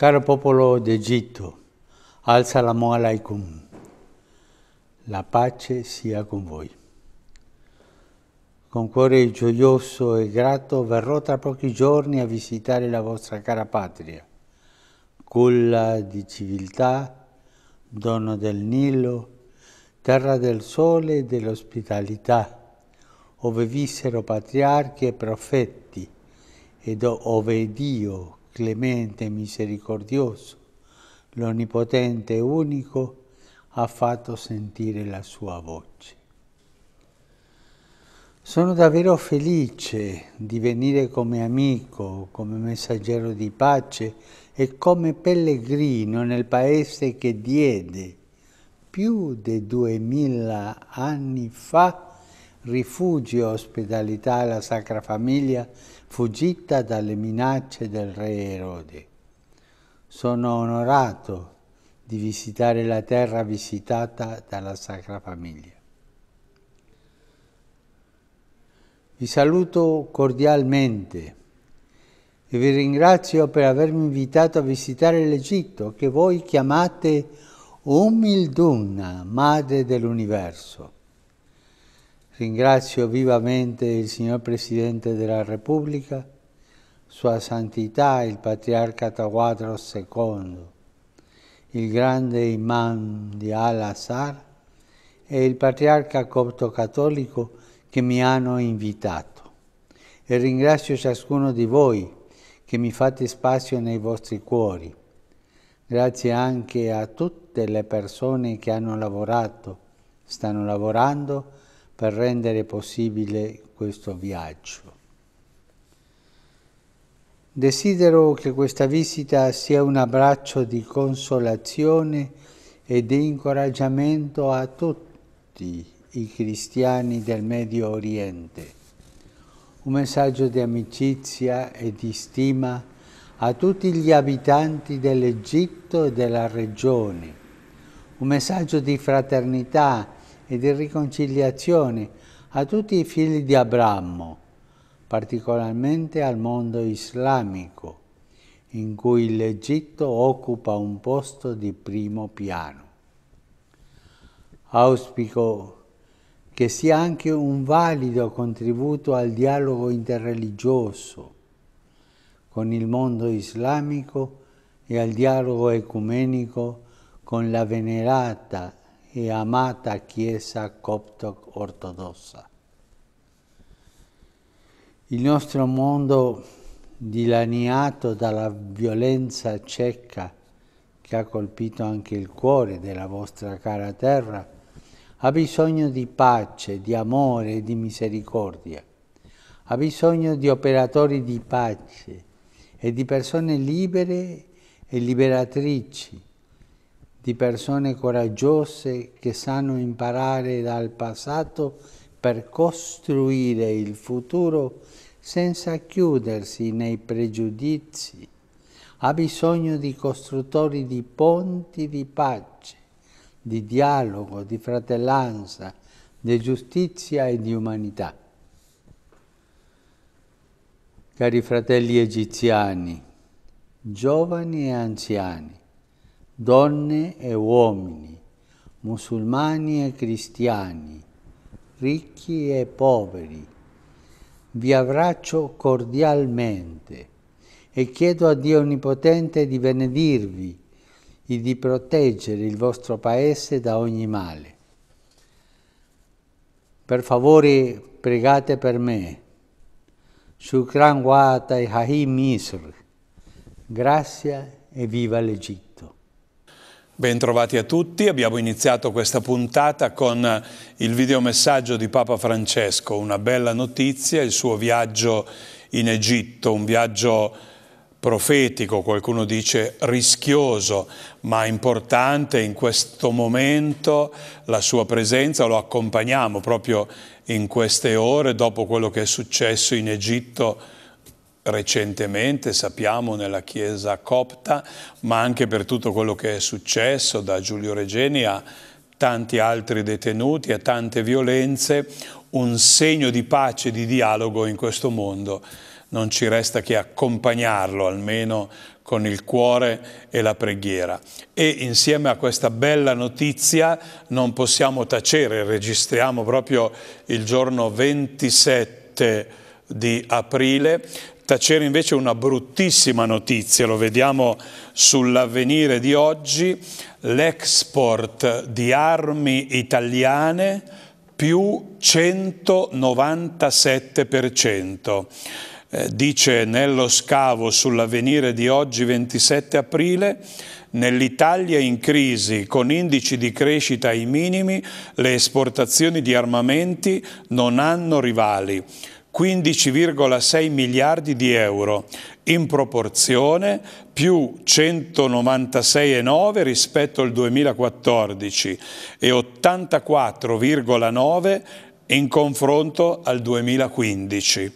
Caro popolo d'Egitto, alza la salamu alaikum, la pace sia con voi. Con cuore gioioso e grato verrò tra pochi giorni a visitare la vostra cara patria, culla di civiltà, dono del Nilo, terra del sole e dell'ospitalità, ove vissero patriarchi e profeti, ed ove Dio, clemente e misericordioso, l'Onnipotente e unico, ha fatto sentire la sua voce. Sono davvero felice di venire come amico, come messaggero di pace e come pellegrino nel paese che diede più di duemila anni fa rifugio e ospitalità alla Sacra Famiglia fuggita dalle minacce del re Erode. Sono onorato di visitare la terra visitata dalla Sacra Famiglia. Vi saluto cordialmente e vi ringrazio per avermi invitato a visitare l'Egitto che voi chiamate Umildunna, madre dell'universo. Ringrazio vivamente il signor Presidente della Repubblica, Sua Santità il Patriarca Tawadro II, il grande imam di Al-Azhar e il Patriarca Copto Cattolico che mi hanno invitato. E ringrazio ciascuno di voi che mi fate spazio nei vostri cuori. Grazie anche a tutte le persone che hanno lavorato, stanno lavorando per rendere possibile questo viaggio. Desidero che questa visita sia un abbraccio di consolazione e di incoraggiamento a tutti i cristiani del Medio Oriente. Un messaggio di amicizia e di stima a tutti gli abitanti dell'Egitto e della regione. Un messaggio di fraternità e di riconciliazione a tutti i figli di Abramo, particolarmente al mondo islamico, in cui l'Egitto occupa un posto di primo piano. Auspico che sia anche un valido contributo al dialogo interreligioso con il mondo islamico e al dialogo ecumenico con la venerata e amata Chiesa copto-ortodossa. Il nostro mondo dilaniato dalla violenza cieca che ha colpito anche il cuore della vostra cara terra, ha bisogno di pace, di amore e di misericordia. Ha bisogno di operatori di pace e di persone libere e liberatrici di persone coraggiose che sanno imparare dal passato per costruire il futuro senza chiudersi nei pregiudizi. Ha bisogno di costruttori di ponti di pace, di dialogo, di fratellanza, di giustizia e di umanità. Cari fratelli egiziani, giovani e anziani, donne e uomini, musulmani e cristiani, ricchi e poveri. Vi abbraccio cordialmente e chiedo a Dio Onnipotente di benedirvi e di proteggere il vostro paese da ogni male. Per favore pregate per me. Shukran wa Tahim isr. Grazie e viva l'Egitto. Bentrovati a tutti, abbiamo iniziato questa puntata con il videomessaggio di Papa Francesco, una bella notizia, il suo viaggio in Egitto, un viaggio profetico, qualcuno dice rischioso, ma importante in questo momento la sua presenza, lo accompagniamo proprio in queste ore dopo quello che è successo in Egitto recentemente, sappiamo, nella Chiesa copta, ma anche per tutto quello che è successo da Giulio Regeni a tanti altri detenuti, a tante violenze, un segno di pace e di dialogo in questo mondo. Non ci resta che accompagnarlo, almeno con il cuore e la preghiera. E insieme a questa bella notizia non possiamo tacere, registriamo proprio il giorno 27 di aprile, Tacere invece una bruttissima notizia, lo vediamo sull'avvenire di oggi, l'export di armi italiane più 197%. Eh, dice Nello Scavo sull'avvenire di oggi 27 aprile, Nell'Italia in crisi, con indici di crescita ai minimi, le esportazioni di armamenti non hanno rivali. 15,6 miliardi di euro, in proporzione più 196,9 rispetto al 2014 e 84,9 in confronto al 2015.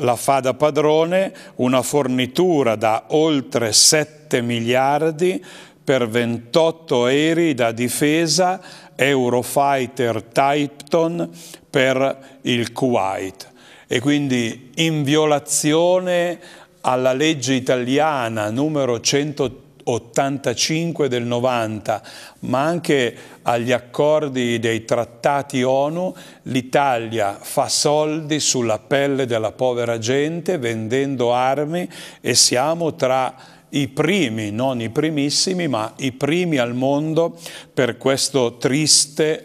La fa da padrone una fornitura da oltre 7 miliardi per 28 aerei da difesa Eurofighter Typton per il Kuwait e quindi in violazione alla legge italiana numero 185 del 90, ma anche agli accordi dei trattati ONU, l'Italia fa soldi sulla pelle della povera gente vendendo armi e siamo tra i primi, non i primissimi, ma i primi al mondo per questo triste,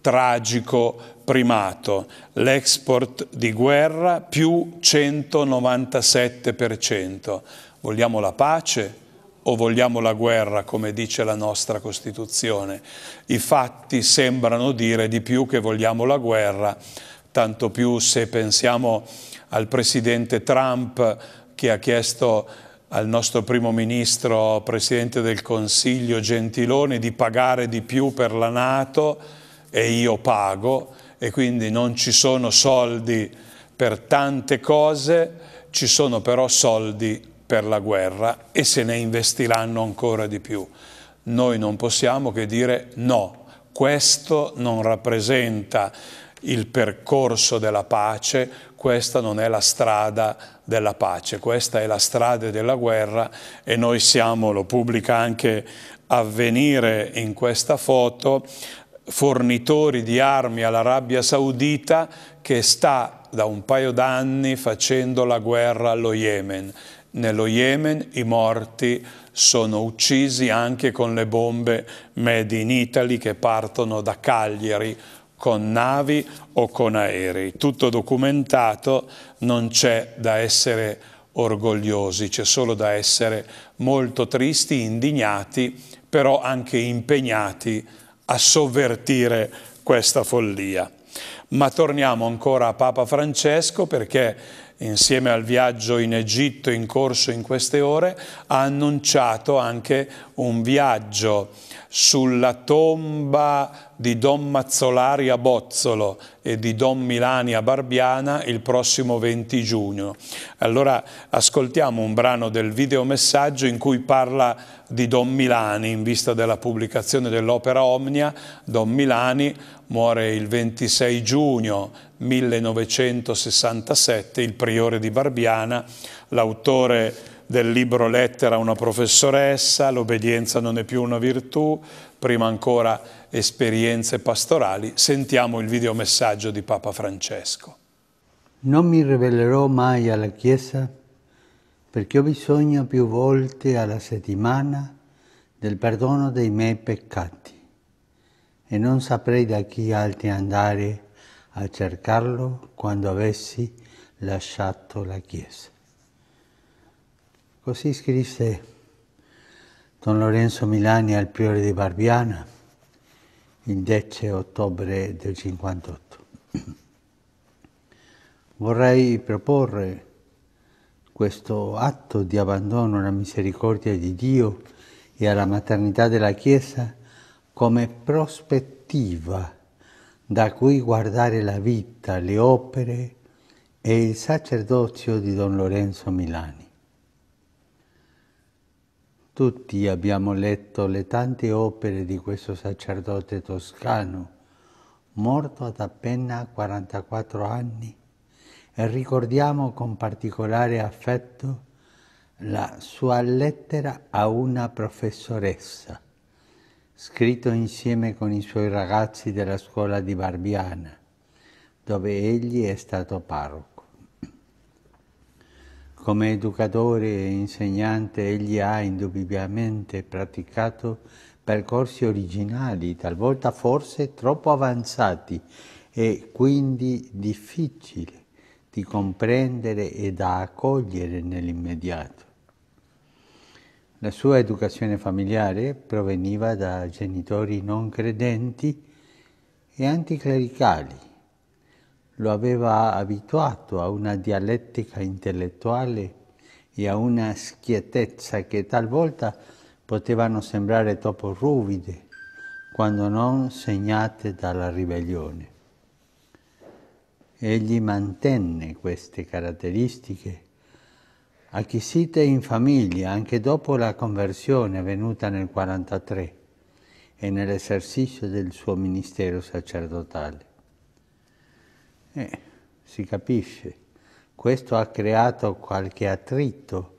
tragico primato, l'export di guerra più 197%. Vogliamo la pace o vogliamo la guerra, come dice la nostra Costituzione? I fatti sembrano dire di più che vogliamo la guerra, tanto più se pensiamo al Presidente Trump che ha chiesto al nostro primo ministro, presidente del Consiglio Gentiloni, di pagare di più per la Nato e io pago e quindi non ci sono soldi per tante cose, ci sono però soldi per la guerra e se ne investiranno ancora di più. Noi non possiamo che dire no, questo non rappresenta il percorso della pace, questa non è la strada della pace, questa è la strada della guerra e noi siamo, lo pubblica anche avvenire in questa foto, fornitori di armi all'Arabia Saudita che sta da un paio d'anni facendo la guerra allo Yemen. Nello Yemen i morti sono uccisi anche con le bombe made in Italy che partono da Cagliari con navi o con aerei. Tutto documentato, non c'è da essere orgogliosi, c'è solo da essere molto tristi, indignati, però anche impegnati a sovvertire questa follia. Ma torniamo ancora a Papa Francesco perché insieme al viaggio in Egitto in corso in queste ore ha annunciato anche un viaggio sulla tomba di Don Mazzolari a Bozzolo e di Don Milani a Barbiana il prossimo 20 giugno. Allora ascoltiamo un brano del videomessaggio in cui parla di Don Milani in vista della pubblicazione dell'opera Omnia. Don Milani muore il 26 giugno 1967, il priore di Barbiana, l'autore del libro Lettera a una professoressa, L'obbedienza non è più una virtù, prima ancora esperienze pastorali, sentiamo il videomessaggio di Papa Francesco. Non mi rivelerò mai alla Chiesa perché ho bisogno più volte alla settimana del perdono dei miei peccati e non saprei da chi altri andare a cercarlo quando avessi lasciato la Chiesa. Così scrisse Don Lorenzo Milani al priore di Barbiana il 10 ottobre del 58. Vorrei proporre questo atto di abbandono alla misericordia di Dio e alla maternità della Chiesa come prospettiva da cui guardare la vita, le opere e il sacerdozio di Don Lorenzo Milani. Tutti abbiamo letto le tante opere di questo sacerdote toscano, morto ad appena 44 anni, e ricordiamo con particolare affetto la sua lettera a una professoressa, scritto insieme con i suoi ragazzi della scuola di Barbiana, dove egli è stato parroco. Come educatore e insegnante egli ha indubbiamente praticato percorsi originali, talvolta forse troppo avanzati e quindi difficili di comprendere e da accogliere nell'immediato. La sua educazione familiare proveniva da genitori non credenti e anticlericali lo aveva abituato a una dialettica intellettuale e a una schiettezza che talvolta potevano sembrare troppo ruvide, quando non segnate dalla ribellione. Egli mantenne queste caratteristiche acquisite in famiglia anche dopo la conversione avvenuta nel 1943 e nell'esercizio del suo ministero sacerdotale. Eh, si capisce. Questo ha creato qualche attrito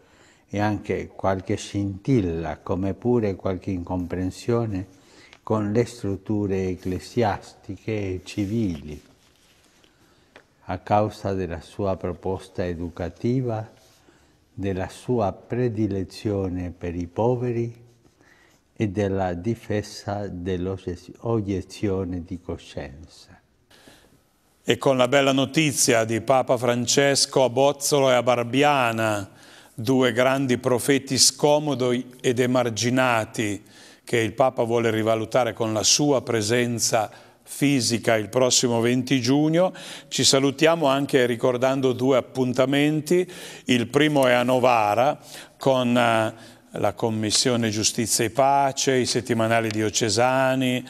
e anche qualche scintilla, come pure qualche incomprensione con le strutture ecclesiastiche e civili a causa della sua proposta educativa, della sua predilezione per i poveri e della difesa dell'obiezione di coscienza e con la bella notizia di Papa Francesco a Bozzolo e a Barbiana, due grandi profeti scomodi ed emarginati che il Papa vuole rivalutare con la sua presenza fisica il prossimo 20 giugno. Ci salutiamo anche ricordando due appuntamenti. Il primo è a Novara con eh, la Commissione Giustizia e Pace, i settimanali diocesani,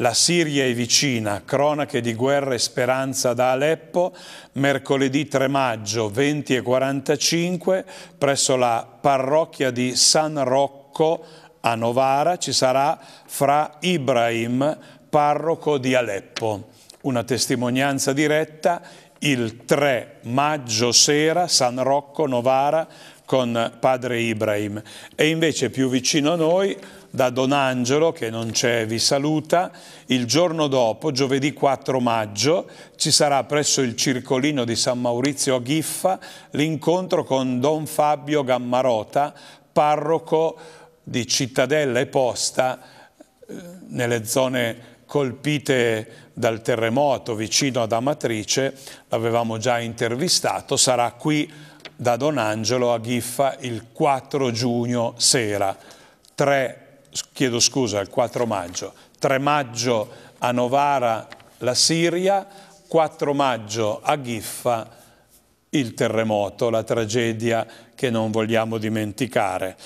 la Siria è vicina, cronache di guerra e speranza da Aleppo, mercoledì 3 maggio 20 e 45 presso la parrocchia di San Rocco a Novara ci sarà Fra Ibrahim, parroco di Aleppo. Una testimonianza diretta il 3 maggio sera San Rocco Novara con padre Ibrahim. E invece più vicino a noi da Don Angelo, che non c'è, vi saluta. Il giorno dopo, giovedì 4 maggio, ci sarà presso il Circolino di San Maurizio a Giffa l'incontro con Don Fabio Gammarota, parroco di Cittadella e Posta, eh, nelle zone colpite dal terremoto vicino ad Amatrice, l'avevamo già intervistato, sarà qui da Don Angelo a Giffa il 4 giugno sera. Tre chiedo scusa, il 4 maggio, 3 maggio a Novara la Siria, 4 maggio a Giffa il terremoto, la tragedia che non vogliamo dimenticare.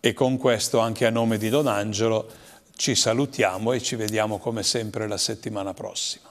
E con questo anche a nome di Don Angelo ci salutiamo e ci vediamo come sempre la settimana prossima.